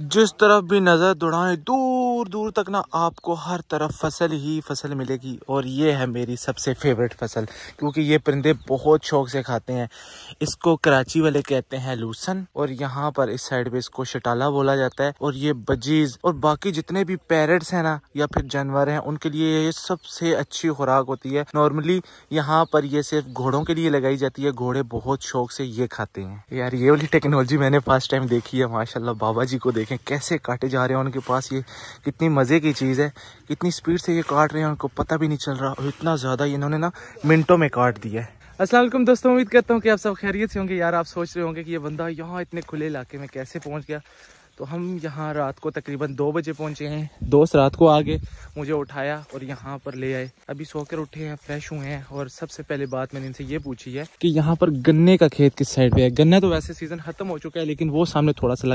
जिस तरफ भी नज़र दौड़ाएं दूर दूर तक ना आपको हर तरफ फसल ही फसल मिलेगी और ये है मेरी सबसे फेवरेट फसल क्योंकि ये परिंदे बहुत शौक से खाते हैं इसको कराची वाले कहते हैं लूसन और यहाँ पर इस साइड पे इसको शटाला बोला जाता है और ये बजीज और बाकी जितने भी पैरट्स हैं ना या फिर जानवर हैं उनके लिए ये सबसे अच्छी खुराक होती है नॉर्मली यहाँ पर ये सिर्फ घोड़ों के लिए लगाई जाती है घोड़े बहुत शौक से ये खाते हैं यार ये वाली टेक्नोलॉजी मैंने फर्स्ट टाइम देखी है माशाला बाबा जी को देख देखें कैसे काटे जा रहे हैं उनके पास ये कितनी मज़े की चीज़ है कितनी स्पीड से ये काट रहे हैं उनको पता भी नहीं चल रहा और इतना ज़्यादा इन्होंने ना मिनटों में काट दिया है असलम दोस्तों उम्मीद करता हूँ कि आप सब खैरियत से होंगे यार आप सोच रहे होंगे कि ये बंदा यहाँ इतने खुले इलाके में कैसे पहुँच गया तो हम यहाँ रात को तकरीबन दो बजे पहुँचे हैं दोस्त रात को आ गए मुझे उठाया और यहाँ पर ले आए अभी सोकर उठे हैं फ्रेश हुए हैं और सबसे पहले बात मैंने इनसे ये पूछी है कि यहाँ पर गन्ने का खेत किस साइड पे है गन्ना तो वैसे सीज़न ख़त्म हो चुका है लेकिन वो सामने थोड़ा सा लगा